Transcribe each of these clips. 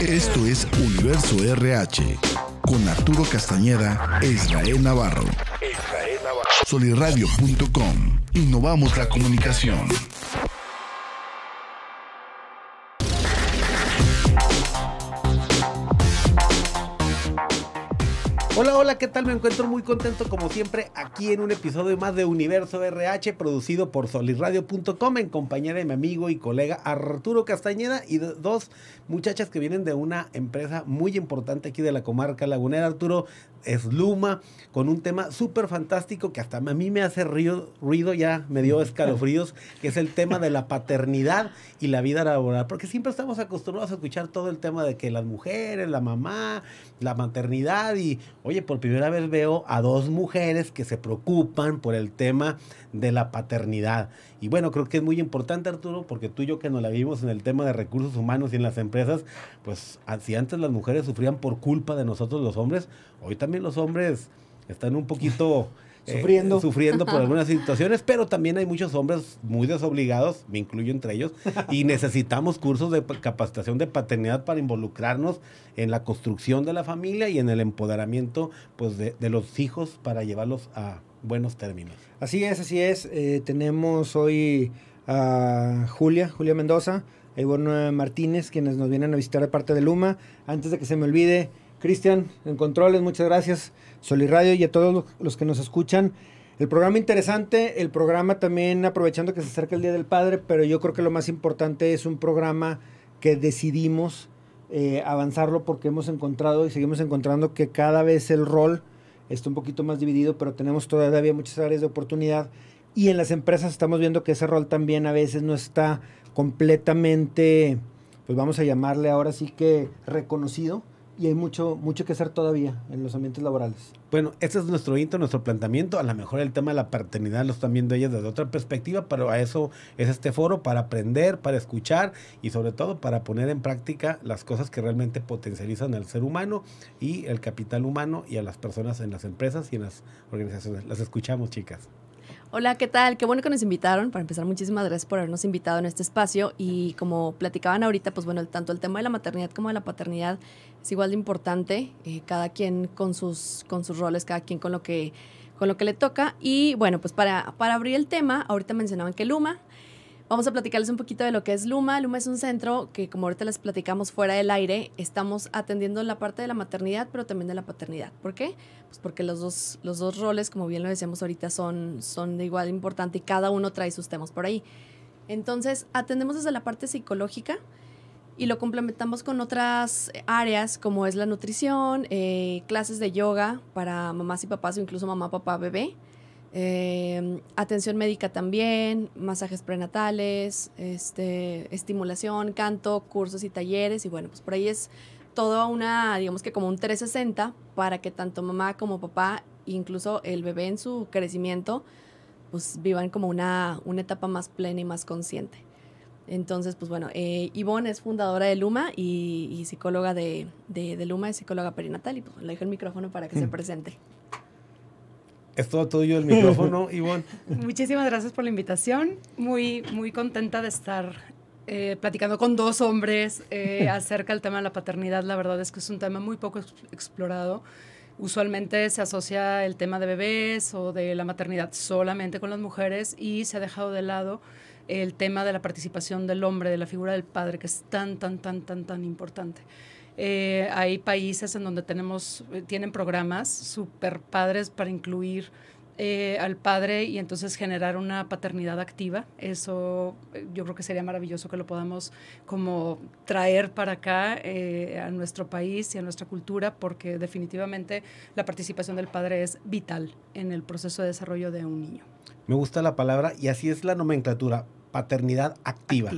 Esto es Universo RH con Arturo Castañeda e Israel Navarro. Navarro. Soliradio.com. Innovamos la comunicación. Hola, hola, ¿qué tal? Me encuentro muy contento como siempre aquí en un episodio más de Universo RH producido por solirradio.com en compañía de mi amigo y colega Arturo Castañeda y dos muchachas que vienen de una empresa muy importante aquí de la comarca lagunera. Arturo, es Luma, con un tema súper fantástico que hasta a mí me hace ruido, ya me dio escalofríos, que es el tema de la paternidad y la vida laboral, porque siempre estamos acostumbrados a escuchar todo el tema de que las mujeres, la mamá, la maternidad y, oye, por primera vez veo a dos mujeres que se preocupan por el tema de la paternidad y bueno, creo que es muy importante, Arturo, porque tú y yo que nos la vimos en el tema de recursos humanos y en las empresas, pues ah, si antes las mujeres sufrían por culpa de nosotros los hombres, hoy también los hombres están un poquito eh, sufriendo. sufriendo por algunas situaciones, pero también hay muchos hombres muy desobligados, me incluyo entre ellos, y necesitamos cursos de capacitación de paternidad para involucrarnos en la construcción de la familia y en el empoderamiento pues, de, los hijos para llevarlos a buenos términos. Así es, así es. Eh, tenemos hoy a Julia, Julia Mendoza, a Ivonne Martínez, quienes nos vienen a visitar de parte de Luma. Antes de que se me olvide, Cristian, en controles, muchas gracias. Solirradio y a todos los que nos escuchan. El programa interesante, el programa también aprovechando que se acerca el Día del Padre, pero yo creo que lo más importante es un programa que decidimos eh, avanzarlo porque hemos encontrado y seguimos encontrando que cada vez el rol está un poquito más dividido, pero tenemos todavía muchas áreas de oportunidad y en las empresas estamos viendo que ese rol también a veces no está completamente, pues vamos a llamarle ahora sí que reconocido y hay mucho, mucho que hacer todavía en los ambientes laborales. Bueno, ese es nuestro hito nuestro planteamiento. A lo mejor el tema de la paternidad lo están viendo ellas desde otra perspectiva, pero a eso es este foro para aprender, para escuchar y sobre todo para poner en práctica las cosas que realmente potencializan al ser humano y el capital humano y a las personas en las empresas y en las organizaciones. Las escuchamos, chicas. Hola, ¿qué tal? Qué bueno que nos invitaron. Para empezar, muchísimas gracias por habernos invitado en este espacio. Y como platicaban ahorita, pues bueno, tanto el tema de la maternidad como de la paternidad es igual de importante. Eh, cada quien con sus, con sus roles, cada quien con lo que, con lo que le toca. Y bueno, pues para, para abrir el tema, ahorita mencionaban que Luma Vamos a platicarles un poquito de lo que es Luma. Luma es un centro que, como ahorita les platicamos fuera del aire, estamos atendiendo la parte de la maternidad, pero también de la paternidad. ¿Por qué? Pues porque los dos, los dos roles, como bien lo decíamos ahorita, son, son de igual importante y cada uno trae sus temas por ahí. Entonces, atendemos desde la parte psicológica y lo complementamos con otras áreas como es la nutrición, eh, clases de yoga para mamás y papás o incluso mamá, papá, bebé Em, atención médica también, masajes prenatales, este, estimulación, canto, cursos y talleres. Y bueno, pues por ahí es todo una, digamos que como un 360 para que tanto mamá como papá, incluso el bebé en su crecimiento, pues vivan como una, una etapa más plena y más consciente. Entonces, pues bueno, eh, Ivonne es fundadora de Luma y, psicóloga de, Luma, es psicóloga perinatal y pues le dejo el micrófono para que se presente. Es todo tuyo el micrófono, Ivonne. Muchísimas gracias por la invitación. Muy, muy contenta de estar eh, platicando con dos hombres eh, acerca del tema de la paternidad. La verdad es que es un tema muy poco explorado. Usualmente se asocia el tema de bebés o de la maternidad solamente con las mujeres y se ha dejado de lado el tema de la participación del hombre, de la figura del padre, que es tan, tan, tan, tan, tan importante. Eh, hay países en donde tenemos, eh, tienen programas super padres para incluir eh, al padre y entonces generar una paternidad activa. Eso yo creo que sería maravilloso que lo podamos como traer para acá a nuestro país y a nuestra cultura porque definitivamente la participación del padre es vital en el proceso de desarrollo de un niño. Me gusta la palabra y así es la nomenclatura, paternidad activa.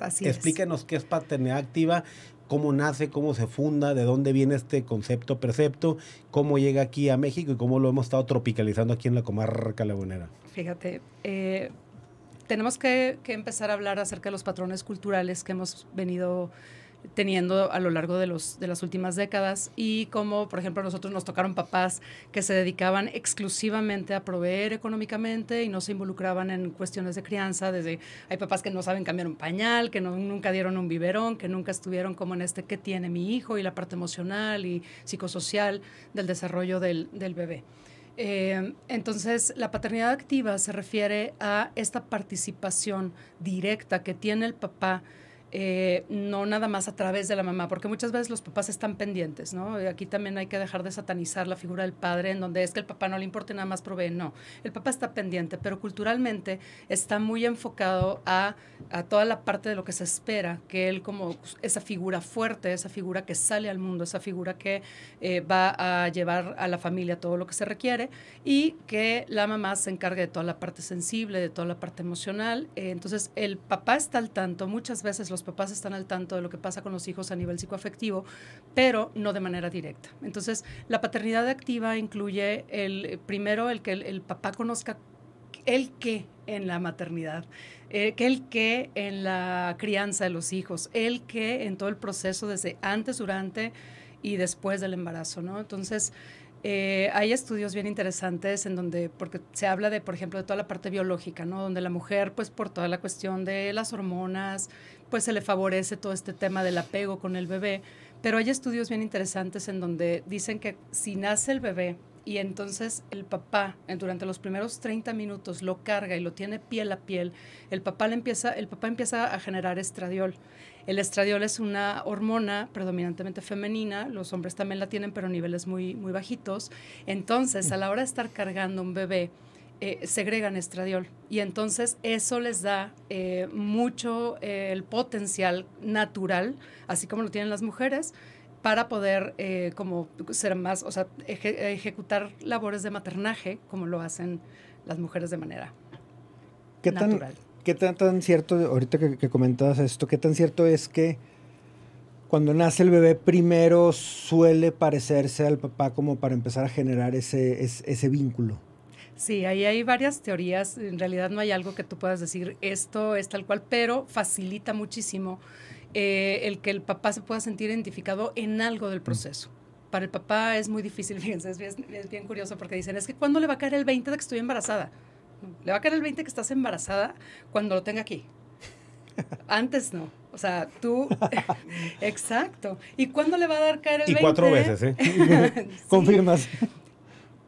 Así Explíquenos qué es paternidad activa cómo nace, cómo se funda, de dónde viene este concepto precepto, cómo llega aquí a México y cómo lo hemos estado tropicalizando aquí en la comarca lagunera. Fíjate, eh, tenemos que, que empezar a hablar acerca de los patrones culturales que hemos venido teniendo a lo largo de, los, de las últimas décadas y como, por ejemplo, a nosotros nos tocaron papás que se dedicaban exclusivamente a proveer económicamente y no se involucraban en cuestiones de crianza, desde hay papás que no saben cambiar un pañal, que nunca dieron un biberón, que nunca estuvieron como en este que tiene mi hijo y la parte emocional y psicosocial del desarrollo del, bebé. Eh, entonces, la paternidad activa se refiere a esta participación directa que tiene el papá eh, no nada más a través de la mamá, porque muchas veces los papás están pendientes, ¿no? Aquí también hay que dejar de satanizar la figura del padre, en donde es que el papá no le importa nada más provee, no, el papá está pendiente, pero culturalmente está muy enfocado a, toda la parte de lo que se espera, que él como esa figura fuerte, esa figura que sale al mundo, esa figura que eh, va a llevar a la familia todo lo que se requiere y que la mamá se encargue de toda la parte sensible, de toda la parte emocional. Eh, entonces el papá está al tanto, muchas veces los papás están al tanto de lo que pasa con los hijos a nivel psicoafectivo, pero no de manera directa. Entonces, la paternidad activa incluye el eh, primero el que el, papá conozca el qué en la maternidad, eh, el qué en la crianza de los hijos, el qué en todo el proceso desde antes, durante y después del embarazo, ¿no? Entonces, eh, hay estudios bien interesantes en donde, porque se habla de, por ejemplo, de toda la parte biológica, ¿no? Donde la mujer, pues por toda la cuestión de las hormonas, pues se le favorece todo este tema del apego con el bebé. Pero hay estudios bien interesantes en donde dicen que si nace el bebé y entonces el papá durante los primeros 30 minutos lo carga y lo tiene piel a piel, el papá, empieza, el papá empieza a generar estradiol. El estradiol es una hormona predominantemente femenina, los hombres también la tienen, pero a niveles muy, muy bajitos. Entonces, a la hora de estar cargando un bebé, eh, segregan estradiol y entonces eso les da eh, mucho eh, el potencial natural, así como lo tienen las mujeres, para poder eh, como ser más, o sea, ejecutar labores de maternaje como lo hacen las mujeres de manera natural. ¿Qué tan, cierto, ahorita que, que comentabas esto, qué tan cierto es que cuando nace el bebé primero suele parecerse al papá como para empezar a generar ese, ese vínculo? Sí, ahí hay varias teorías. En realidad no hay algo que tú puedas decir esto es tal cual, pero facilita muchísimo eh, el que el papá se pueda sentir identificado en algo del mm. proceso. Para el papá es muy difícil, fíjense, es bien, curioso porque dicen, es que ¿cuándo le va a caer el 20 de que estoy embarazada? Le va a caer el 20 que estás embarazada cuando lo tenga aquí. Antes no. O sea, tú. exacto. ¿Y cuándo le va a dar caer el 20? Y cuatro veces, ¿eh? Confirmas.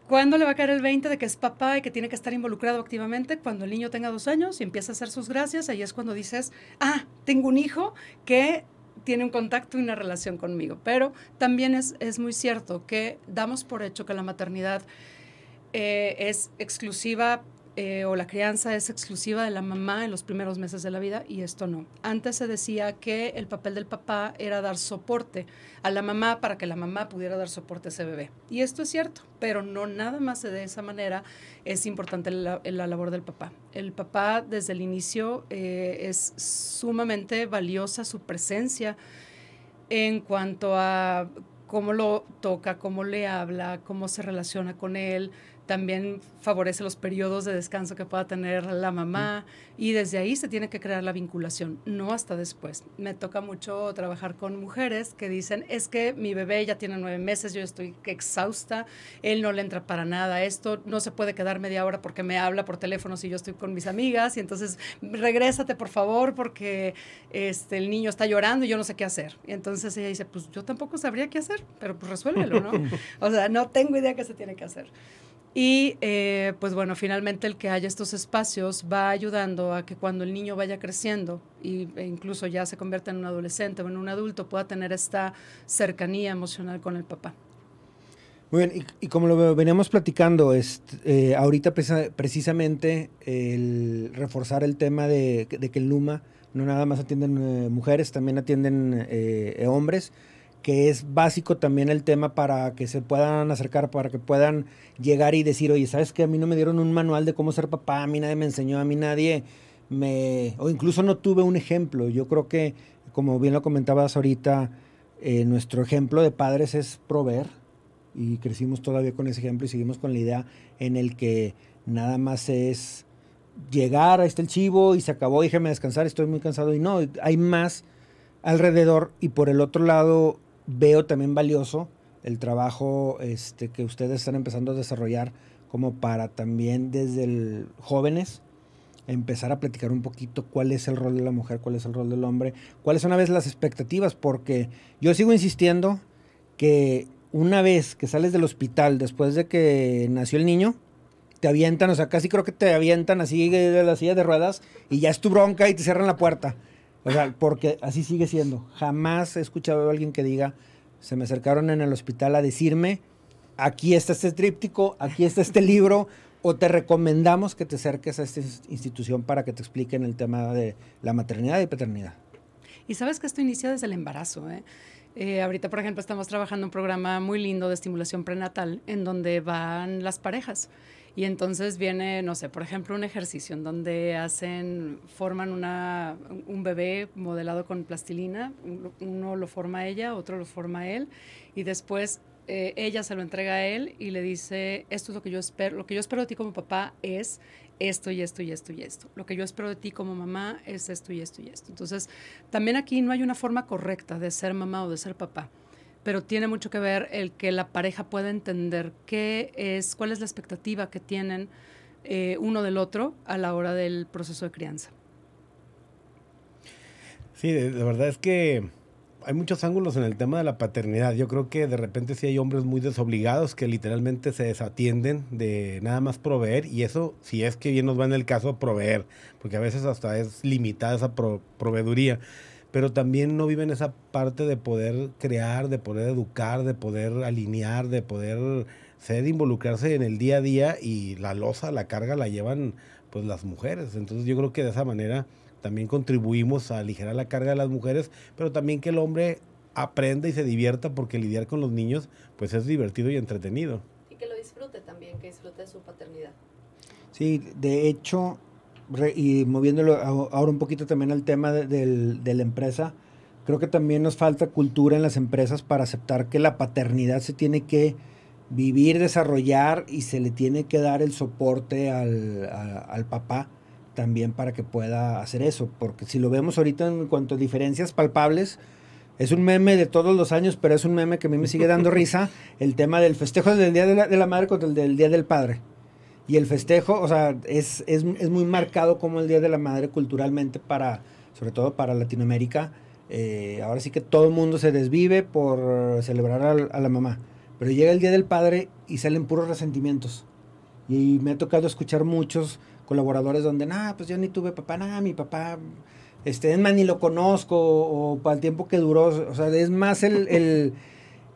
¿Cuándo le va a caer el 20 de que es papá y que tiene que estar involucrado activamente? Cuando el niño tenga dos años y empieza a hacer sus gracias, ahí es cuando dices, ah, tengo un hijo que tiene un contacto y una relación conmigo. Pero también es, es muy cierto que damos por hecho que la maternidad eh, es exclusiva eh, o la crianza es exclusiva de la mamá en los primeros meses de la vida y esto no. Antes se decía que el papel del papá era dar soporte a la mamá para que la mamá pudiera dar soporte a ese bebé. Y esto es cierto, pero no nada más de esa manera es importante la, labor del papá. El papá desde el inicio eh, es sumamente valiosa su presencia en cuanto a cómo lo toca, cómo le habla, cómo se relaciona con él, también favorece los periodos de descanso que pueda tener la mamá y desde ahí se tiene que crear la vinculación, no hasta después. Me toca mucho trabajar con mujeres que dicen, es que mi bebé ya tiene nueve meses, yo estoy exhausta, él no le entra para nada esto, no se puede quedar media hora porque me habla por teléfono si yo estoy con mis amigas y entonces regrésate por favor porque este, el niño está llorando y yo no sé qué hacer. Y entonces ella dice, pues yo tampoco sabría qué hacer, pero pues resuélvelo, ¿no? o sea, no tengo idea qué se tiene que hacer. Y eh, pues bueno, finalmente el que haya estos espacios va ayudando a que cuando el niño vaya creciendo e incluso ya se convierta en un adolescente o en un adulto pueda tener esta cercanía emocional con el papá. Muy bien, y, como lo veníamos platicando, eh, ahorita precisamente el reforzar el tema de, que el Luma no nada más atienden eh, mujeres, también atienden hombres que es básico también el tema para que se puedan acercar, para que puedan llegar y decir, oye, ¿sabes qué? A mí no me dieron un manual de cómo ser papá, a mí nadie me enseñó, a mí nadie me... o incluso no tuve un ejemplo. Yo creo que, como bien lo comentabas ahorita, eh, nuestro ejemplo de padres es proveer y crecimos todavía con ese ejemplo y seguimos con la idea en el que nada más es llegar, ahí está el chivo y se acabó, déjeme descansar, estoy muy cansado y no, hay más alrededor y por el otro lado veo también valioso el trabajo este, que ustedes están empezando a desarrollar como para también desde jóvenes empezar a platicar un poquito cuál es el rol de la mujer, cuál es el rol del hombre, cuáles son a veces las expectativas, porque yo sigo insistiendo que una vez que sales del hospital después de que nació el niño, te avientan, o sea, casi creo que te avientan así de la silla de ruedas y ya es tu bronca y te cierran la puerta. O sea, porque así sigue siendo. Jamás he escuchado a alguien que diga, se me acercaron en el hospital a decirme, aquí está este tríptico, aquí está este libro, o te recomendamos que te acerques a esta institución para que te expliquen el tema de la maternidad y paternidad. Y sabes que esto inicia desde el embarazo. ¿eh? eh ahorita, por ejemplo, estamos trabajando un programa muy lindo de estimulación prenatal en donde van las parejas y entonces viene, no sé, por ejemplo, un ejercicio en donde hacen, forman un bebé modelado con plastilina, uno lo forma ella, otro lo forma él, y después eh, ella se lo entrega a él y le dice, esto es lo que yo espero, lo que yo espero de ti como papá es esto y esto y esto y esto. Lo que yo espero de ti como mamá es esto y esto y esto. Entonces, también aquí no hay una forma correcta de ser mamá o de ser papá pero tiene mucho que ver el que la pareja pueda entender qué es, cuál es la expectativa que tienen eh, uno del otro a la hora del proceso de crianza. Sí, la verdad es que hay muchos ángulos en el tema de la paternidad. Yo creo que de repente sí hay hombres muy desobligados que literalmente se desatienden de nada más proveer y eso si es que bien nos va en el caso proveer, porque a veces hasta es limitada esa proveeduría pero también no viven esa parte de poder crear, de poder educar, de poder alinear, de poder ser, involucrarse en el día a día y la losa, la carga la llevan pues las mujeres. Entonces yo creo que de esa manera también contribuimos a aligerar la carga de las mujeres, pero también que el hombre aprenda y se divierta porque lidiar con los niños pues es divertido y entretenido. Y que lo disfrute también, que disfrute su paternidad. Sí, de hecho, y moviéndolo ahora un poquito también al tema de, la empresa, creo que también nos falta cultura en las empresas para aceptar que la paternidad se tiene que vivir, desarrollar y se le tiene que dar el soporte al, papá también para que pueda hacer eso, porque si lo vemos ahorita en cuanto a diferencias palpables, es un meme de todos los años, pero es un meme que a mí me sigue dando risa el tema del festejo del Día de la, de Madre contra el del Día del Padre. Y el festejo, o sea, es, es, es, muy marcado como el Día de la Madre culturalmente para, sobre todo para Latinoamérica. Eh, ahora sí que todo el mundo se desvive por celebrar a, la mamá. Pero llega el Día del Padre y salen puros resentimientos. Y me ha tocado escuchar muchos colaboradores donde, nada, pues yo ni tuve papá, nada, mi papá, este, es más, ni lo conozco, o, o para el tiempo que duró. O sea, es más el, el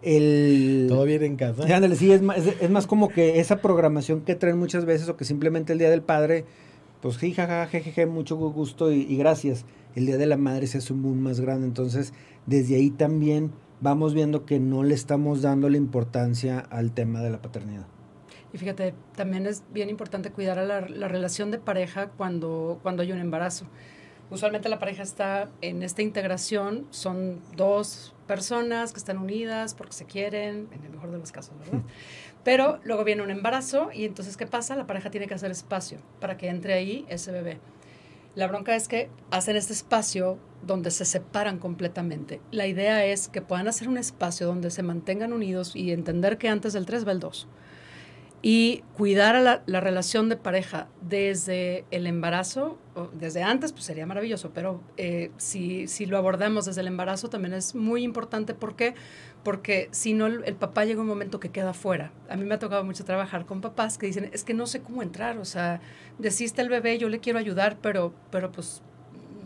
todo bien en casa. sí, es más, como que esa programación que traen muchas veces o que simplemente el Día del Padre, pues sí, mucho gusto y, gracias. El Día de la Madre se hace un boom más grande. Entonces, desde ahí también vamos viendo que no le estamos dando la importancia al tema de la paternidad. Y fíjate, también es bien importante cuidar a la, la relación de pareja cuando, cuando hay un embarazo. Usualmente la pareja está en esta integración, son dos personas que están unidas porque se quieren, en el mejor de los casos, ¿verdad? Pero luego viene un embarazo y entonces, ¿qué pasa? La pareja tiene que hacer espacio para que entre ahí ese bebé. La bronca es que hacen este espacio donde se separan completamente. La idea es que puedan hacer un espacio donde se mantengan unidos y entender que antes del tres va el 2 y cuidar a la, relación de pareja desde el embarazo, desde antes, pues sería maravilloso, pero eh, si, lo abordamos desde el embarazo también es muy importante. ¿Por qué? Porque si no, el, papá llega un momento que queda fuera. A mí me ha tocado mucho trabajar con papás que dicen, es que no sé cómo entrar, o sea, desiste el bebé, yo le quiero ayudar, pero, pero pues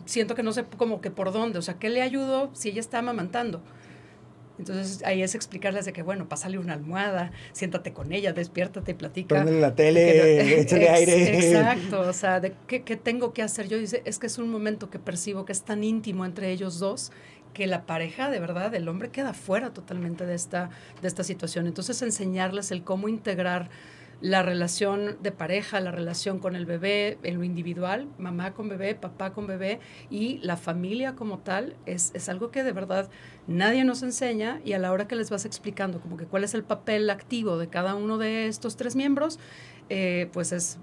siento que no sé como que por dónde, o sea, ¿qué le ayudo si ella está amamantando? Entonces ahí es explicarles de que, bueno, pásale una almohada, siéntate con ella, despiértate y platica. en la tele, échale aire. Exacto, o sea, de qué, tengo que hacer. Yo dice, es que es un momento que percibo que es tan íntimo entre ellos dos que la pareja de verdad, el hombre queda fuera totalmente de esta, de esta situación. Entonces enseñarles el cómo integrar la relación de pareja, la relación con el bebé, en lo individual, mamá con bebé, papá con bebé y la familia como tal, es, algo que de verdad nadie nos enseña y a la hora que les vas explicando como que cuál es el papel activo de cada uno de estos tres miembros, eh, pues es,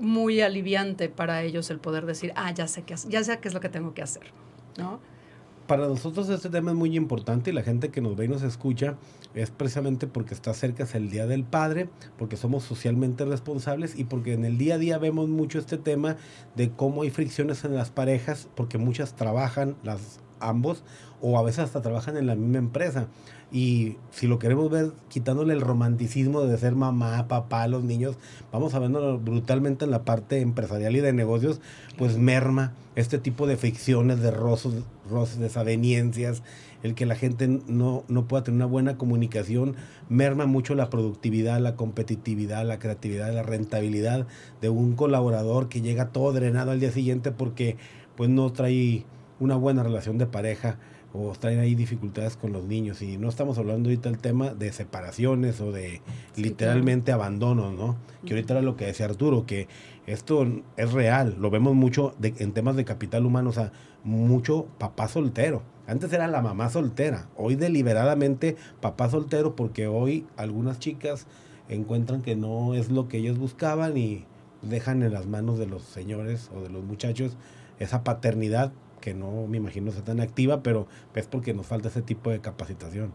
muy aliviante para ellos el poder decir, ah, ya sé, qué, ya sé qué es lo que tengo que hacer, ¿no? para nosotros este tema es muy importante y la gente que nos ve y nos escucha es precisamente porque está cerca es el Día del Padre, porque somos socialmente responsables y porque en el día a día vemos mucho este tema de cómo hay fricciones en las parejas, porque muchas trabajan, las ambos o a veces hasta trabajan en la misma empresa. Y si lo queremos ver quitándole el romanticismo de ser mamá, papá, los niños, vamos a verlo brutalmente en la parte empresarial y de negocios, pues merma este tipo de ficciones, de roces, roces desaveniencias, el que la gente no, no pueda tener una buena comunicación, merma mucho la productividad, la competitividad, la creatividad, la rentabilidad de un colaborador que llega todo drenado al día siguiente porque pues no trae una buena relación de pareja o traen ahí dificultades con los niños. Y no estamos hablando ahorita del tema de separaciones o de literalmente abandonos, ¿no? Que ahorita era lo que decía Arturo, que esto es real, lo vemos mucho en temas de capital humano, o sea, mucho papá soltero. Antes era la mamá soltera, hoy deliberadamente papá soltero porque hoy algunas chicas encuentran que no es lo que ellos buscaban y dejan en las manos de los señores o de los muchachos esa paternidad que no me imagino sea tan activa, pero es porque nos falta ese tipo de capacitación.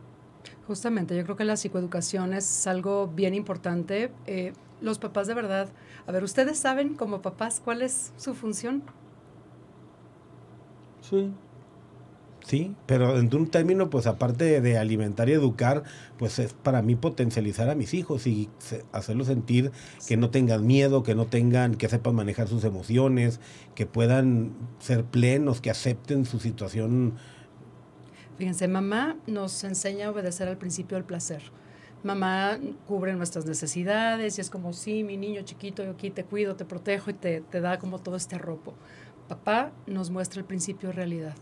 Justamente, yo creo que la psicoeducación es algo bien importante. Eh, los papás de verdad, a ver, ¿ustedes saben como papás cuál es su función? Sí, Sí, pero en un término, pues aparte de alimentar y educar, pues es para mí potencializar a mis hijos y hacerlos sentir que no tengan miedo, que no tengan, que sepan manejar sus emociones, que puedan ser plenos, que acepten su situación. Fíjense, mamá nos enseña a obedecer al principio del placer. Mamá cubre nuestras necesidades y es como, sí, mi niño chiquito, yo aquí te cuido, te protejo y te, te da como todo este ropo. Papá nos muestra el principio realidad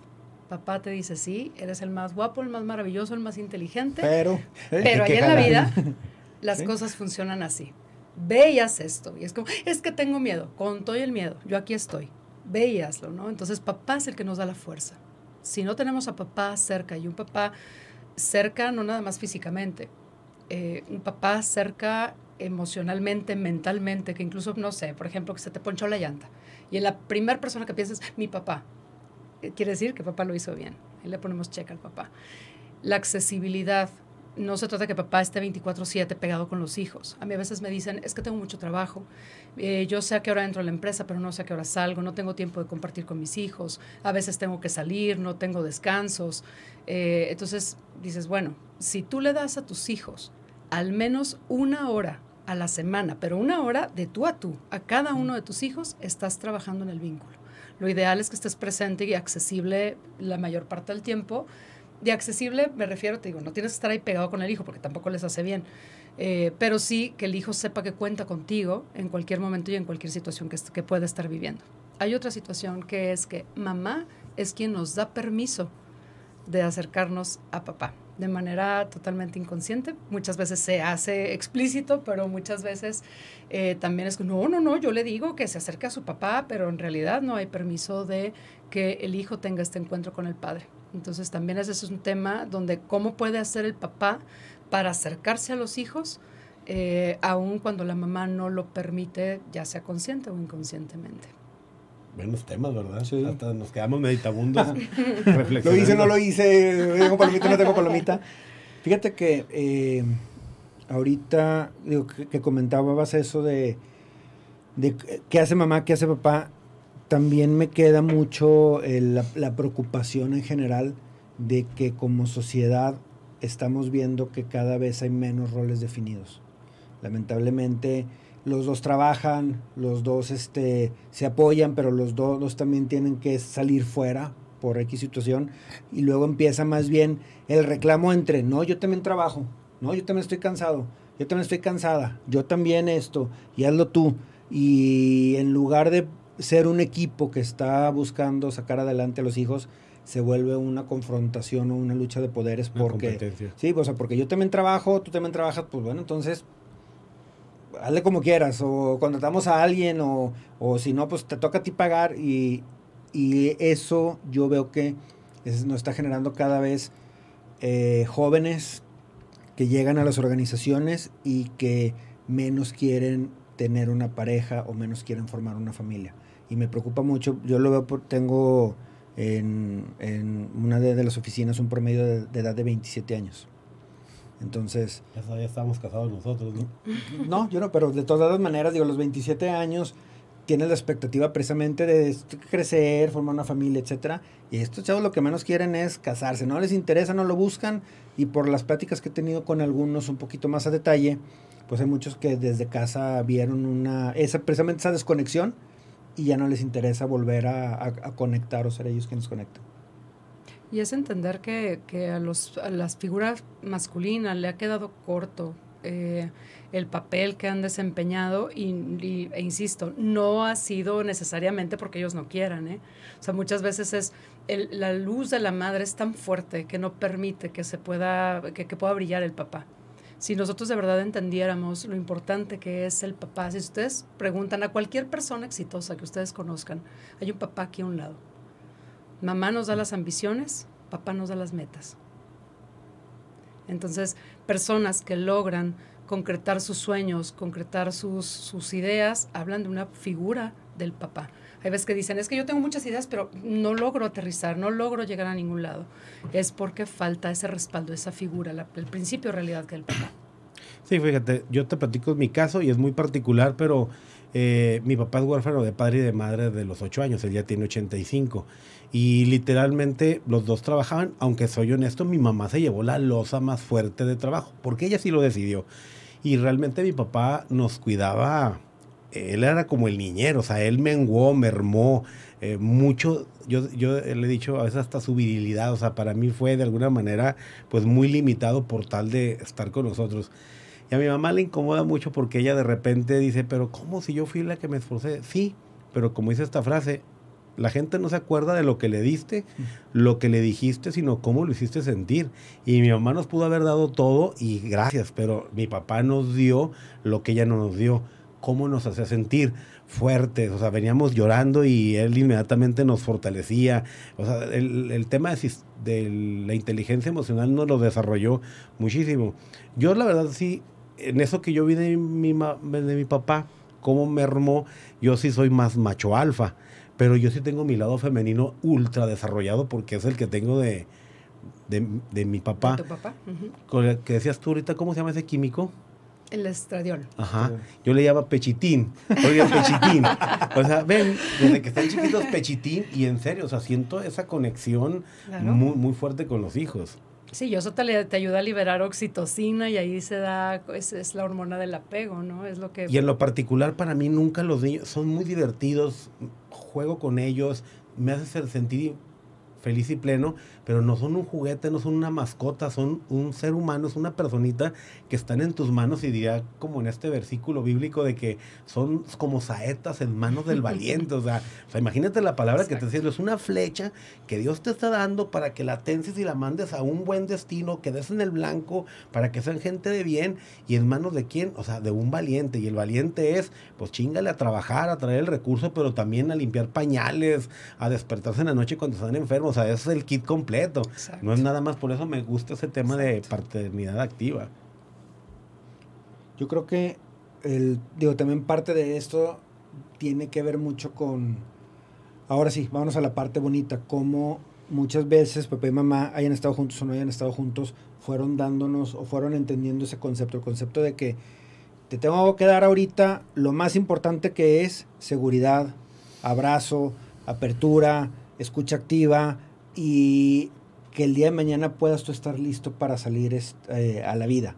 papá te dice, sí, eres el más guapo, el más maravilloso, el más inteligente. Pero, ¿eh? pero ahí en la vida las cosas funcionan así. Veías esto. Y es como, es que tengo miedo, con todo el miedo, yo aquí estoy. Veíaslo, ¿no? Entonces papá es el que nos da la fuerza. Si no tenemos a papá cerca y un papá cerca, no nada más físicamente, eh, un papá cerca emocionalmente, mentalmente, que incluso, no sé, por ejemplo, que se te ponchó la llanta y en la primera persona que piensas, mi papá, eh, quiere decir que papá lo hizo bien. le ponemos check al papá. La accesibilidad. No se trata que papá esté 24/7 pegado con los hijos. A mí a veces me dicen, es que tengo mucho trabajo, eh, yo sé a qué hora entro a la empresa, pero no sé a qué hora salgo, no tengo tiempo de compartir con mis hijos, a veces tengo que salir, no tengo descansos. Eh, entonces dices, bueno, si tú le das a tus hijos al menos una hora a la semana, pero una hora de tú a tú, a cada uno de tus hijos, estás trabajando en el vínculo. Lo ideal es que estés presente y accesible la mayor parte del tiempo. De accesible me refiero, te digo, no tienes que estar ahí pegado con el hijo porque tampoco les hace bien, eh, pero sí que el hijo sepa que cuenta contigo en cualquier momento y en cualquier situación que, que pueda estar viviendo. Hay otra situación que es que mamá es quien nos da permiso de acercarnos a papá de manera totalmente inconsciente. Muchas veces se hace explícito, pero muchas veces eh, también es que no, no, no, yo le digo que se acerque a su papá, pero en realidad no hay permiso de que el hijo tenga este encuentro con el padre. Entonces también ese es un tema donde cómo puede hacer el papá para acercarse a los hijos, eh, aun cuando la mamá no lo permite, ya sea consciente o inconscientemente buenos temas, ¿verdad? Hasta nos quedamos meditabundos. lo hice, no lo hice, tengo palomita, no tengo palomita. Fíjate que eh, ahorita que, comentabas eso de, de qué hace mamá, qué hace papá, también me queda mucho eh, la, la, preocupación en general de que como sociedad estamos viendo que cada vez hay menos roles definidos. Lamentablemente, los dos trabajan, los dos este, se apoyan, pero los dos también tienen que salir fuera por X situación. Y luego empieza más bien el reclamo entre, no, yo también trabajo, no, yo también estoy cansado, yo también estoy cansada, yo también esto, y hazlo tú. Y en lugar de ser un equipo que está buscando sacar adelante a los hijos, se vuelve una confrontación o una lucha de poderes porque sí, o sea, porque yo también trabajo, tú también trabajas, pues bueno, entonces hazle como quieras, o contratamos a alguien, o, si no, pues te toca a ti pagar. Y, eso yo veo que nos está generando cada vez eh, jóvenes que llegan a las organizaciones y que menos quieren tener una pareja o menos quieren formar una familia. Y me preocupa mucho, yo lo veo, tengo en, una de, las oficinas un promedio de edad de 27 años. Entonces... ya estábamos casados nosotros, ¿no? No, yo no, pero de todas maneras, digo, los 27 años tienen la expectativa precisamente de crecer, formar una familia, etcétera. Y estos chavos lo que menos quieren es casarse, no les interesa, no lo buscan. Y por las pláticas que he tenido con algunos un poquito más a detalle, pues hay muchos que desde casa vieron una, esa, precisamente esa desconexión y ya no les interesa volver a, a conectar o ser ellos quienes conectan. Y es entender que, a, las figuras masculinas le ha quedado corto eh, el papel que han desempeñado y, e insisto, no ha sido necesariamente porque ellos no quieran. ¿eh? O sea, muchas veces es la luz de la madre es tan fuerte que no permite que se pueda, que pueda brillar el papá. Si nosotros de verdad entendiéramos lo importante que es el papá, si ustedes preguntan a cualquier persona exitosa que ustedes conozcan, hay un papá aquí a un lado Mamá nos da las ambiciones, papá nos da las metas. Entonces, personas que logran concretar sus sueños, concretar sus, sus ideas, hablan de una figura del papá. Hay veces que dicen, es que yo tengo muchas ideas, pero no logro aterrizar, no logro llegar a ningún lado. Es porque falta ese respaldo, esa figura, el principio de realidad que el papá. Sí, fíjate, yo te platico mi caso y es muy particular, pero eh, mi papá es huérfano de padre y de madre de los 8 años, él ya tiene 85. Y literalmente los dos trabajaban, aunque soy honesto, mi mamá se llevó la losa más fuerte de trabajo, porque ella sí lo decidió. Y realmente mi papá nos cuidaba, él era como el niñero, o sea, él menguó, mermó eh, mucho, yo, yo le he dicho a veces hasta su virilidad, o sea, para mí fue de alguna manera pues muy limitado por tal de estar con nosotros. Y a mi mamá le incomoda mucho porque ella de repente dice, pero ¿cómo si yo fui la que me esforcé? Sí, pero como dice esta frase, la gente no se acuerda de lo que le diste, lo que le dijiste, sino cómo lo hiciste sentir. Y mi mamá nos pudo haber dado todo y gracias, pero mi papá nos dio lo que ella no nos dio, cómo nos hacía sentir fuertes, o sea, veníamos llorando y él inmediatamente nos fortalecía, o sea, el, el tema de, de la inteligencia emocional nos lo desarrolló muchísimo. Yo la verdad sí en eso que yo vi de mi, de mi papá, cómo me armó. yo sí soy más macho alfa, pero yo sí tengo mi lado femenino ultra desarrollado porque es el que tengo de, mi papá. ¿De tu papá? Que decías tú ahorita, ¿cómo se llama ese químico? El estradiol. Ajá. Yo le llamo pechitín. Oye, pechitín. O sea, ven, desde que están chiquitos, pechitín. Y en serio, o sea, siento esa conexión muy, muy fuerte con los hijos. Sí, y eso te, ayuda a liberar oxitocina y ahí se da, es, la hormona del apego, ¿no? Es lo que... Y en lo particular para mí nunca los niños, son muy divertidos, juego con ellos, me hace sentir feliz y pleno, pero no son un juguete, no son una mascota, son un ser humano, es una personita que están en tus manos y dirá como en este versículo bíblico de que son como saetas en manos del valiente, o sea, imagínate la palabra que te diciendo, es una flecha que Dios te está dando para que la tenses y la mandes a un buen destino, que des en el blanco, para que sean gente de bien y en manos de quién, o sea, de un valiente y el valiente es, pues chingale a trabajar, a traer el recurso, pero también a limpiar pañales, a despertarse en la noche cuando están enfermos, o sea, es el kit completo. No es nada más, por eso me gusta ese tema de paternidad activa. Yo creo que, digo, también parte de esto tiene que ver mucho con, ahora sí, vámonos a la parte bonita, cómo muchas veces papá y mamá hayan estado juntos o no hayan estado juntos, fueron dándonos o fueron entendiendo ese concepto, el concepto de que te tengo que dar ahorita lo más importante que es seguridad, abrazo, apertura, escucha activa, y que el día de mañana puedas tú estar listo para salir eh, a la vida.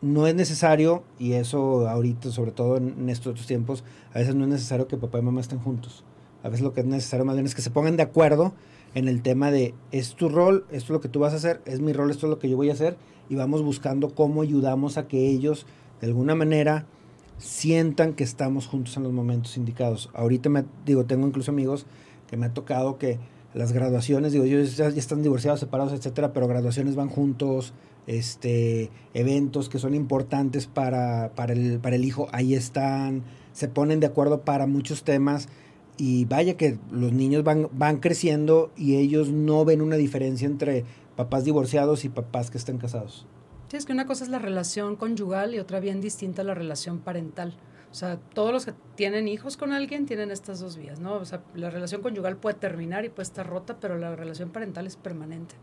No es necesario, y eso ahorita, sobre todo en estos tiempos, a veces no es necesario que papá y mamá estén juntos. A veces lo que es necesario más bien es que se pongan de acuerdo en el tema de es tu rol, esto es lo que tú vas a hacer, es mi rol, esto es lo que yo voy a hacer, y vamos buscando cómo ayudamos a que ellos, de alguna manera, sientan que estamos juntos en los momentos indicados. Ahorita me digo, tengo incluso amigos que me ha tocado que las graduaciones, digo, ellos ya, están divorciados, separados, etcétera, pero graduaciones van juntos, este, eventos que son importantes para, para, el, para el hijo, ahí están, se ponen de acuerdo para muchos temas y vaya que los niños van, van creciendo y ellos no ven una diferencia entre papás divorciados y papás que están casados. Sí, es que una cosa es la relación conyugal y otra bien distinta la relación parental. O sea, todos los que tienen hijos con alguien tienen estas dos vías, ¿no? O sea, la relación conyugal puede terminar y puede estar rota, pero la relación parental es permanente.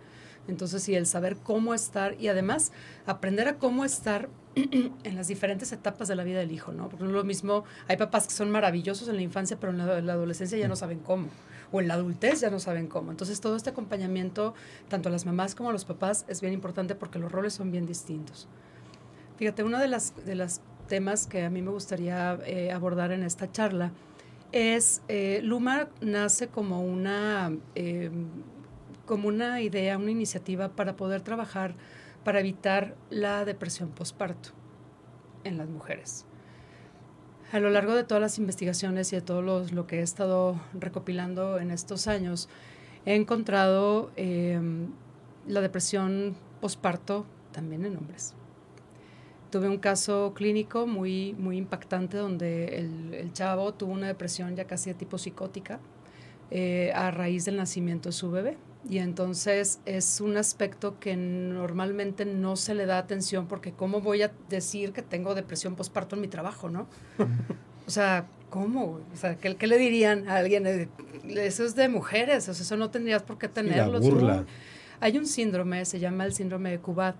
Entonces, sí, el saber cómo estar y además aprender a cómo estar en las diferentes etapas de la vida del hijo, ¿no? Porque no es lo mismo, hay papás que son maravillosos en la infancia, pero en la, adolescencia ya no mm. saben cómo, o en la adultez ya no saben cómo. Entonces, todo este acompañamiento, tanto a las mamás como a los papás, es bien importante porque los roles son bien distintos. Fíjate, una de las, de las temas que a mí me gustaría eh, abordar en esta charla es, eh, Luma nace como una, em, como una idea, una iniciativa para poder trabajar para evitar la depresión postparto en las mujeres. A lo largo de todas las investigaciones y de todo lo que he estado recopilando en estos años, he encontrado em, la depresión postparto también en hombres tuve un caso clínico muy, muy impactante donde el, chavo tuvo una depresión ya casi de tipo psicótica eh, a raíz del nacimiento de su bebé. Y entonces es un aspecto que normalmente no se le da atención porque ¿cómo voy a decir que tengo depresión postparto en mi trabajo, no? o sea, ¿cómo? O sea, ¿qué, le dirían a alguien? Eh, eso es de mujeres, eso no tendrías por qué tenerlo. Hay un síndrome, se llama el síndrome de Cubat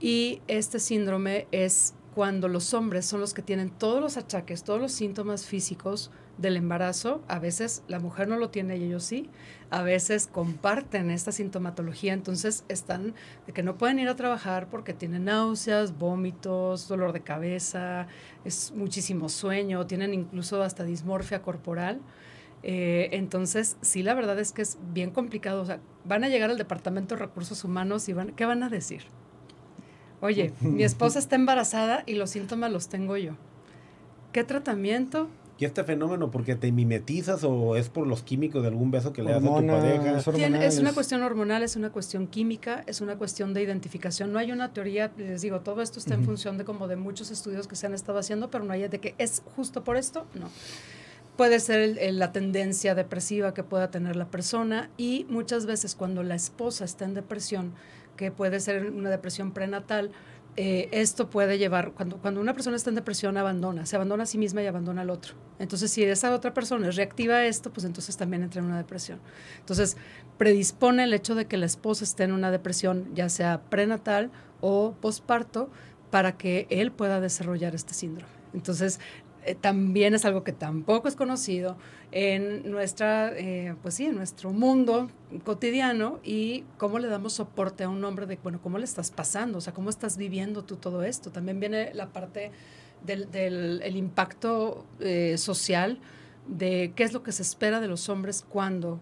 y este síndrome es cuando los hombres son los que tienen todos los achaques, todos los síntomas físicos del embarazo. A veces la mujer no lo tiene y ellos sí. A veces comparten esta sintomatología, entonces están de que no pueden ir a trabajar porque tienen náuseas, vómitos, dolor de cabeza, es muchísimo sueño, tienen incluso hasta dismorfia corporal. Eh, entonces, sí, la verdad es que es bien complicado. van a llegar al Departamento de Recursos Humanos y van, ¿qué van a decir? oye, mi esposa está embarazada y los síntomas los tengo yo. ¿Qué tratamiento? ¿Y este fenómeno porque te mimetizas o es por los químicos de algún beso que le das a tu pareja? Es, es una cuestión hormonal, es una cuestión química, es una cuestión de identificación. No hay una teoría, les digo, todo esto está en función de como de muchos estudios que se han estado haciendo, pero no hay de que es justo por esto, no. Puede ser la tendencia depresiva que pueda tener la persona y muchas veces cuando la esposa está en depresión, que puede ser una depresión prenatal, eh, esto puede llevar, cuando, cuando una persona está en depresión, abandona, se abandona a sí misma y abandona al otro. Entonces, si esa otra persona reactiva esto, pues entonces también entra en una depresión. Entonces, predispone el hecho de que la esposa esté en una depresión, ya sea prenatal o posparto, para que él pueda desarrollar este síndrome. Entonces, eh, también es algo que tampoco es conocido en nuestra, eh, pues sí, en nuestro mundo cotidiano y cómo le damos soporte a un hombre de, bueno, cómo le estás pasando, o sea, cómo estás viviendo tú todo esto. También viene la parte del, impacto eh, social de qué es lo que se espera de los hombres cuando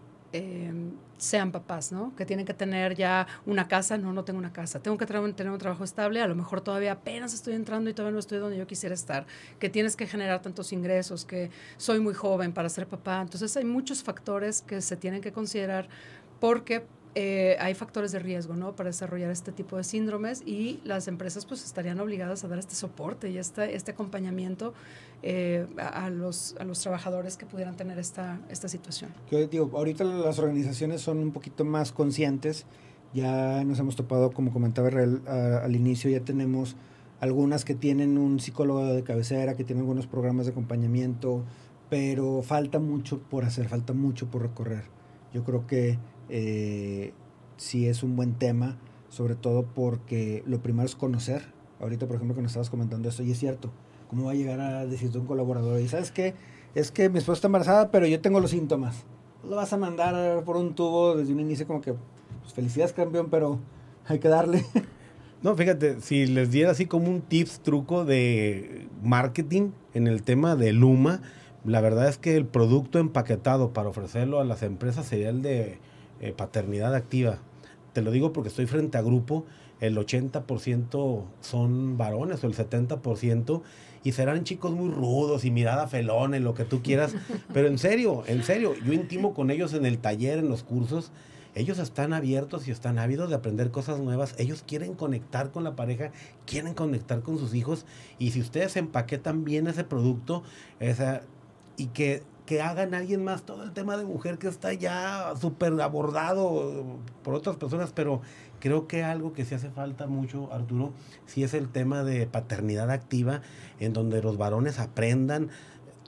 sean papás, ¿no? Que tienen que tener ya una casa, no, no tengo una casa, tengo que tener un trabajo estable, a lo mejor todavía apenas estoy entrando y todavía no estoy donde yo quisiera estar, que tienes que generar tantos ingresos, que soy muy joven para ser papá. Entonces hay muchos factores que se tienen que considerar porque eh, hay factores de riesgo ¿no? para desarrollar este tipo de síndromes y las empresas pues estarían obligadas a dar este soporte y este, este acompañamiento eh, a, los, a los trabajadores que pudieran tener esta, esta situación. Yo digo, ahorita las organizaciones son un poquito más conscientes, ya nos hemos topado, como comentaba al inicio, ya tenemos algunas que tienen un psicólogo de cabecera, que tienen algunos programas de acompañamiento, pero falta mucho por hacer, falta mucho por recorrer. Yo creo que eh, si es un buen tema, sobre todo porque lo primero es conocer. Ahorita, por ejemplo, que nos estabas comentando esto, y es cierto, ¿cómo va a llegar a decirte un colaborador? Y sabes qué, es que mi esposa está embarazada, pero yo tengo los síntomas. Lo vas a mandar por un tubo desde un inicio como que, pues, felicidades campeón, pero hay que darle. No, fíjate, si les diera así como un tips, truco de marketing en el tema de Luma, la verdad es que el producto empaquetado para ofrecerlo a las empresas sería el de eh, paternidad activa. Te lo digo porque estoy frente a grupo, el 80% son varones o el 70% y serán chicos muy rudos y mirada felona y lo que tú quieras, pero en serio, en serio, yo intimo con ellos en el taller, en los cursos, ellos están abiertos y están ávidos de aprender cosas nuevas. Ellos quieren conectar con la pareja, quieren conectar con sus hijos. Y si ustedes empaquetan bien ese producto esa, y que que hagan alguien más todo el tema de mujer que está ya súper abordado por otras personas, pero creo que algo que sí hace falta mucho, Arturo, sí es el tema de paternidad activa, en donde los varones aprendan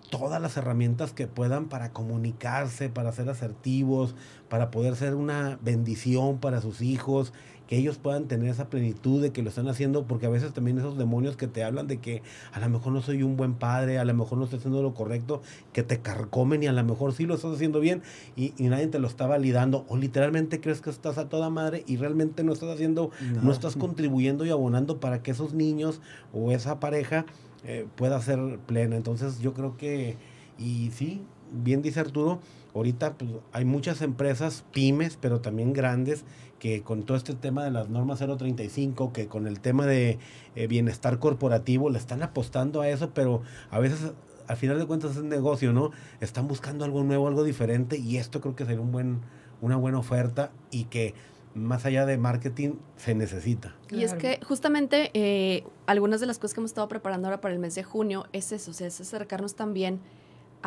todas las herramientas que puedan para comunicarse, para ser asertivos, para poder ser una bendición para sus hijos, que ellos puedan tener esa plenitud de que lo están haciendo, porque a veces también esos demonios que te hablan de que a lo mejor no soy un buen padre, a lo mejor no estoy haciendo lo correcto, que te carcomen y a lo mejor sí lo estás haciendo bien y, nadie te lo está validando, o literalmente crees que estás a toda madre y realmente no estás haciendo, no, estás contribuyendo y abonando para que esos niños o esa pareja eh, pueda ser plena. Entonces yo creo que, y sí, bien dice Arturo, ahorita pues, hay muchas empresas, pymes, pero también grandes, que con todo este tema de las normas 035, que con el tema de eh, bienestar corporativo, le están apostando a eso, pero a veces al final de cuentas es un negocio, ¿no? Están buscando algo nuevo, algo diferente y esto creo que sería un buen, una buena oferta y que más allá de marketing se necesita. Y es que justamente eh, algunas de las cosas que hemos estado preparando ahora para el mes de junio es eso, o es acercarnos también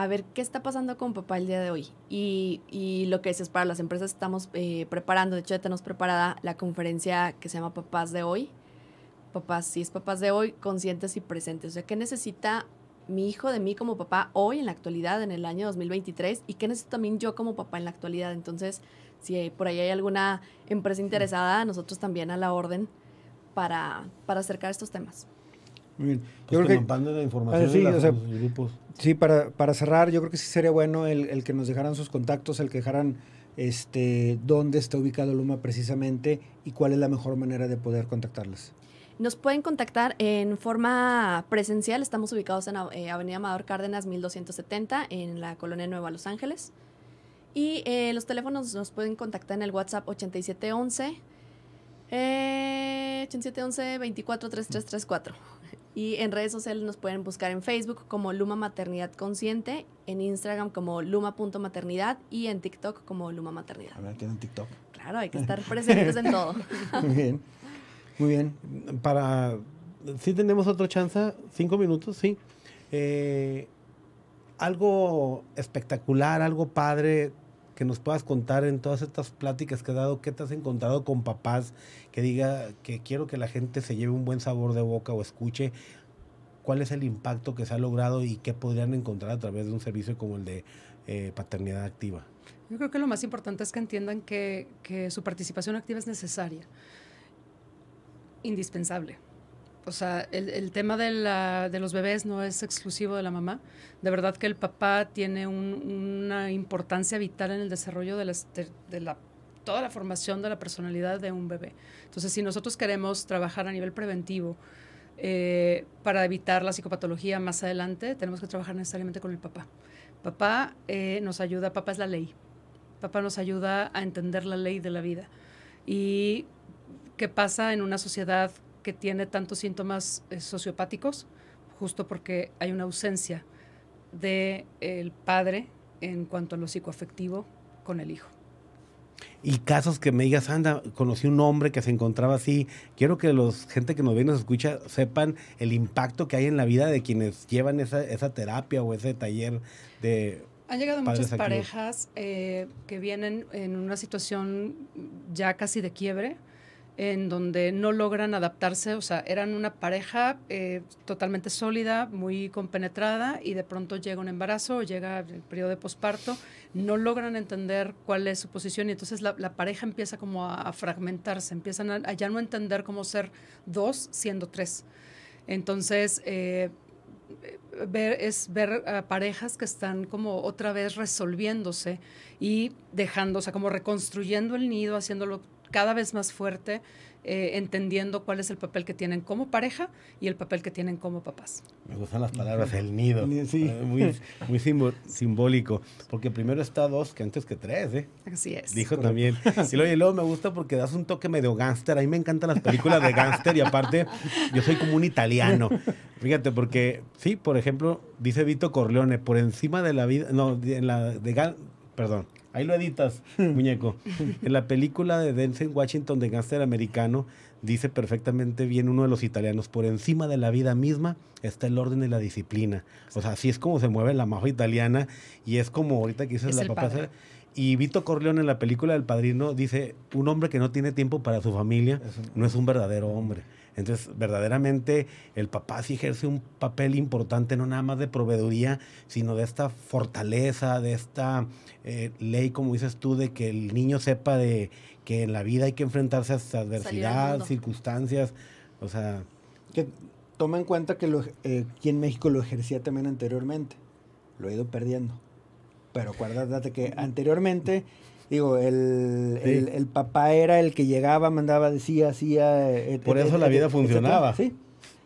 a ver qué está pasando con papá el día de hoy. Y, y lo que es para las empresas estamos eh, preparando, de hecho ya tenemos preparada la conferencia que se llama Papás de hoy. Papás, si es papás de hoy, conscientes y presentes. O sea, ¿qué necesita mi hijo de mí como papá hoy en la actualidad, en el año 2023? ¿Y qué necesito también yo como papá en la actualidad? Entonces, si por ahí hay alguna empresa interesada, nosotros también a la orden para, para acercar estos temas. Pues la información ah, sí, de grupos. Sí, para, cerrar, yo creo que sí sería bueno el, que nos dejaran sus contactos, el que dejaran este, dónde está ubicado Luma precisamente y cuál es la mejor manera de poder contactarles. Nos pueden contactar en forma presencial. Estamos ubicados en eh, Avenida Amador Cárdenas 1270 en la colonia Nueva Los Ángeles. Y eh, los teléfonos nos pueden contactar en el WhatsApp 8711 8711 243334. Y en redes sociales nos pueden buscar en Facebook como Luma Maternidad Consciente, en Instagram como luma.maternidad y en TikTok como Luma Maternidad. tienen TikTok. Claro, hay que estar presentes en todo. Muy bien. Muy bien. Para. Si tenemos otra chance, cinco minutos, sí. Eh, algo espectacular, algo padre que nos puedas contar en todas estas pláticas que has dado, qué te has encontrado con papás que diga que quiero que la gente se lleve un buen sabor de boca o escuche cuál es el impacto que se ha logrado y qué podrían encontrar a través de un servicio como el de eh, paternidad activa. Yo creo que lo más importante es que entiendan que su participación activa es necesaria, indispensable o sea, el, tema de, los bebés no es exclusivo de la mamá. De verdad que el papá tiene una importancia vital en el desarrollo de, la toda la formación de la personalidad de un bebé. Entonces, si nosotros queremos trabajar a nivel preventivo eh, para evitar la psicopatología más adelante, tenemos que trabajar necesariamente con el papá. Papá eh, nos ayuda, papá es la ley. Papá nos ayuda a entender la ley de la vida. Y qué pasa en una sociedad que tiene tantos síntomas eh, sociopáticos, justo porque hay una ausencia del eh, padre en cuanto a lo psicoafectivo con el hijo. Y casos que me digas, anda, conocí un hombre que se encontraba así. Quiero que los gente que nos viene y nos escucha sepan el impacto que hay en la vida de quienes llevan esa, terapia o ese taller de. Han llegado muchas parejas eh, que vienen en una situación ya casi de quiebre en donde no logran adaptarse, o sea, eran una pareja eh, totalmente sólida, muy compenetrada y de pronto llega un embarazo, llega el periodo de posparto, no logran entender cuál es su posición y entonces la, pareja empieza como a, fragmentarse, empiezan a, ya no entender cómo ser dos siendo tres. Entonces, eh, eh, ver, es ver a parejas que están como otra vez resolviéndose y dejando, o sea, como reconstruyendo el nido, haciéndolo cada vez más fuerte, eh, entendiendo cuál es el papel que tienen como pareja y el papel que tienen como papás. Me gustan las palabras, el nido. Sí. Eh, muy, muy simbólico, porque primero está dos que antes que tres, ¿eh? Así es. Dijo también. Y luego me gusta porque das un toque medio gángster. A mí me encantan las películas de gángster y aparte yo soy como un italiano. Fíjate, porque sí, por ejemplo, dice Vito Corleone, por encima de la vida, no, de, la, de, perdón, Ahí lo editas, muñeco. En la película de Denzel Washington de Gangster Americano, dice perfectamente bien uno de los italianos, por encima de la vida misma está el orden y la disciplina. O sea, así es como se mueve la mafia italiana y es como ahorita que dices la papá. Y Vito Corleone en la película del Padrino dice, un hombre que no tiene tiempo para su familia no es un verdadero hombre. Entonces, verdaderamente el papá sí ejerce un papel importante, no nada más de proveeduría, sino de esta fortaleza, de esta eh, ley, como dices tú, de que el niño sepa de que en la vida hay que enfrentarse a adversidad, circunstancias, o sea... Que toma en cuenta que lo, eh, aquí en México lo ejercía también anteriormente, lo he ido perdiendo. Pero acuérdate que anteriormente Digo, el, el, papá era el que llegaba, mandaba, decía, hacía... Eh, eh, por eso la vida funcionaba. Sí.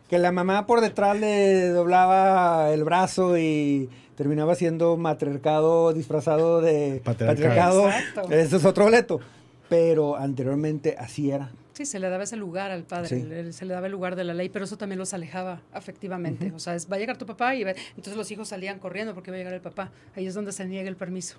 Que la mamá por detrás le doblaba el brazo y terminaba siendo matriarcado disfrazado de patriarcado. Exacto. Eso es otro boleto. Pero anteriormente así era. Sí, se le daba ese lugar al padre, se le daba el lugar de la ley, pero eso también los alejaba afectivamente. O sea, va a llegar tu papá y entonces los hijos salían corriendo porque va a llegar el papá. Ahí es donde se niega el permiso.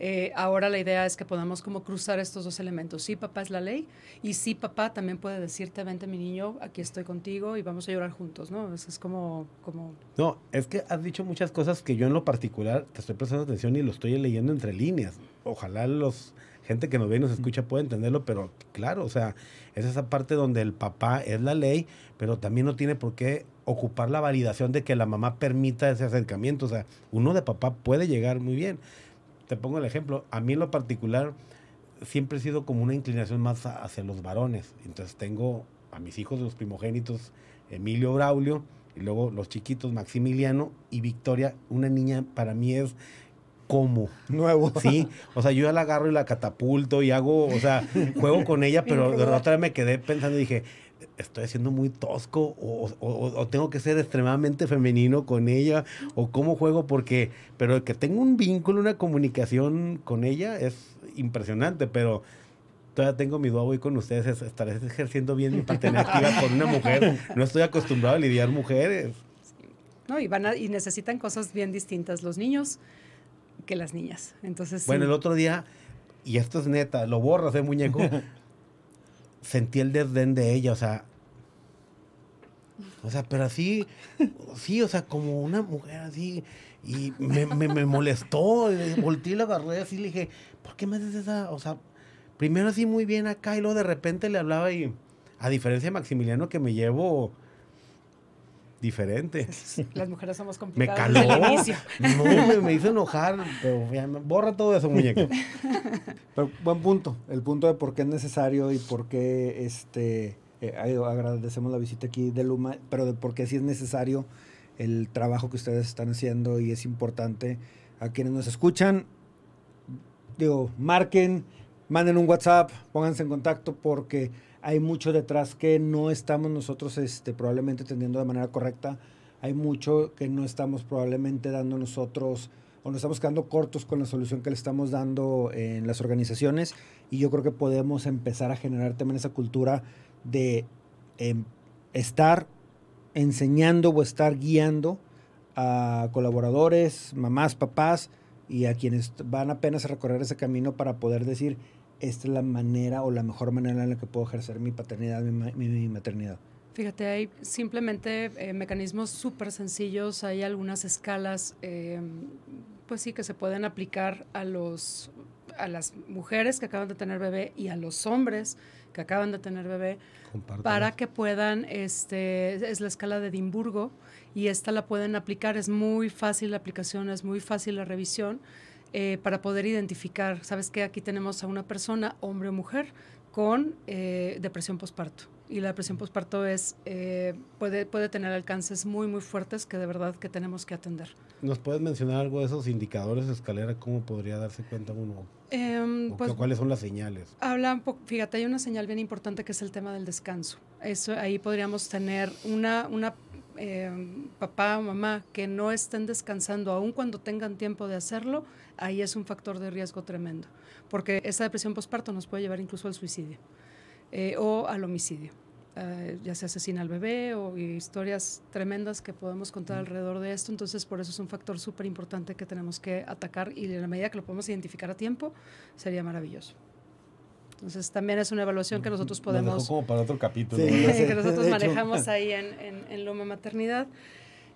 Eh, ahora la idea es que podamos como cruzar estos dos elementos. Sí, papá es la ley y sí, papá también puede decirte, vente mi niño, aquí estoy contigo y vamos a llorar juntos, ¿no? Eso es como, como... No, es que has dicho muchas cosas que yo en lo particular te estoy prestando atención y lo estoy leyendo entre líneas. Ojalá los gente que nos ve y nos escucha pueda entenderlo, pero claro, o sea, es esa parte donde el papá es la ley, pero también no tiene por qué ocupar la validación de que la mamá permita ese acercamiento. O sea, uno de papá puede llegar muy bien te pongo el ejemplo, a mí en lo particular siempre he sido como una inclinación más hacia los varones. Entonces tengo a mis hijos, los primogénitos, Emilio Braulio, y luego los chiquitos, Maximiliano y Victoria, una niña para mí es como nuevo. Sí, o sea, yo ya la agarro y la catapulto y hago, o sea, juego con ella, pero de otra vez me quedé pensando y dije, estoy siendo muy tosco o, tengo que ser extremadamente femenino con ella o cómo juego porque pero que tengo un vínculo una comunicación con ella es impresionante pero todavía tengo mi duda hoy con ustedes estaré ejerciendo bien mi paternidad con una mujer no estoy acostumbrado a lidiar mujeres no y van y necesitan cosas bien distintas los niños que las niñas entonces bueno el otro día y esto es neta lo borras ¿eh, muñeco sentí el desdén de ella, o sea. O sea, pero así, sí, o sea, como una mujer así, y me, molestó, eh, volteé y la agarré así, le dije, ¿por qué me haces esa? O sea, primero así muy bien acá, y luego de repente le hablaba y, a diferencia de Maximiliano, que me llevo diferentes. Las mujeres somos complicadas. Me caló. me, hizo enojar, pero borra todo eso, muñeco. Pero buen punto, el punto de por qué es necesario y por qué este eh, agradecemos la visita aquí de Luma, pero de por qué sí es necesario el trabajo que ustedes están haciendo y es importante a quienes nos escuchan. Digo, marquen, manden un WhatsApp, pónganse en contacto porque hay mucho detrás que no estamos nosotros este, probablemente entendiendo de manera correcta, hay mucho que no estamos probablemente dando nosotros o nos estamos quedando cortos con la solución que le estamos dando en las organizaciones y yo creo que podemos empezar a generar también esa cultura de em, estar enseñando o estar guiando a colaboradores, mamás, papás y a quienes van apenas a recorrer ese camino para poder decir, esta es la manera o la mejor manera en la que puedo ejercer mi paternidad, mi, maternidad. Fíjate, hay simplemente eh, mecanismos súper sencillos, hay algunas escalas, eh, pues sí, que se pueden aplicar a, los, a las mujeres que acaban de tener bebé y a los hombres que acaban de tener bebé para que puedan, este, es la escala de Edimburgo y esta la pueden aplicar, es muy fácil la aplicación, es muy fácil la revisión eh, para poder identificar, ¿sabes qué? Aquí tenemos a una persona, hombre o mujer, con eh, depresión posparto. Y la depresión posparto es, eh, puede, puede tener alcances muy, muy fuertes que de verdad que tenemos que atender. ¿Nos puedes mencionar algo de esos indicadores de escalera? ¿Cómo podría darse cuenta uno? Eh, ¿Cuáles son las señales? Habla fíjate, hay una señal bien importante que es el tema del descanso. Eso, ahí podríamos tener una, una Em, papá o mamá que no estén descansando, aun cuando tengan tiempo de hacerlo, ahí es un factor de riesgo tremendo, porque esa depresión postparto nos puede llevar incluso al suicidio eh, o al homicidio. Eh, ya se asesina al bebé o historias tremendas que podemos contar alrededor de esto, entonces por eso es un factor súper importante que tenemos que atacar y en la medida que lo podemos identificar a tiempo, sería maravilloso. Entonces también es una evaluación que nosotros podemos... Dejó como para otro capítulo. Sí, que nosotros manejamos ahí en, en, Loma Maternidad.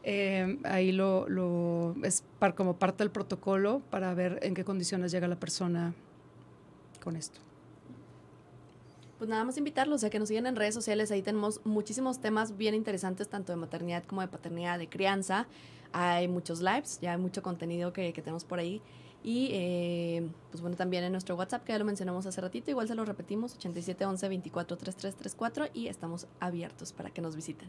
Eh, ahí lo, lo es para como parte del protocolo para ver en qué condiciones llega la persona con esto. Pues nada más invitarlos a que nos sigan en redes sociales. Ahí tenemos muchísimos temas bien interesantes, tanto de maternidad como de paternidad, de crianza. Hay muchos lives, ya hay mucho contenido que, que tenemos por ahí. Y eh, pues bueno, también en nuestro WhatsApp, que ya lo mencionamos hace ratito, igual se lo repetimos, 8711 243334 y estamos abiertos para que nos visiten.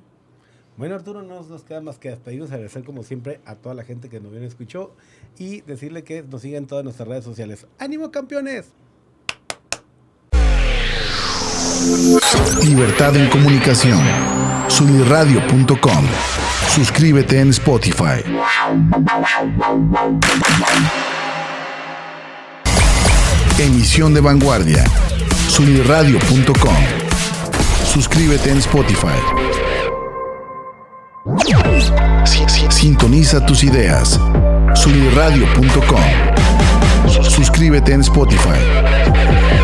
Bueno, Arturo, no nos queda más que despedirnos, agradecer como siempre a toda la gente que nos y escuchó y decirle que nos sigan en todas nuestras redes sociales. ¡Ánimo, campeones! Libertad en comunicación. suniradio.com Suscríbete en Spotify. Emisión de vanguardia. Sunirradio.com. Suscríbete en Spotify. Sintoniza tus ideas. Sunirradio.com. Suscríbete en Spotify.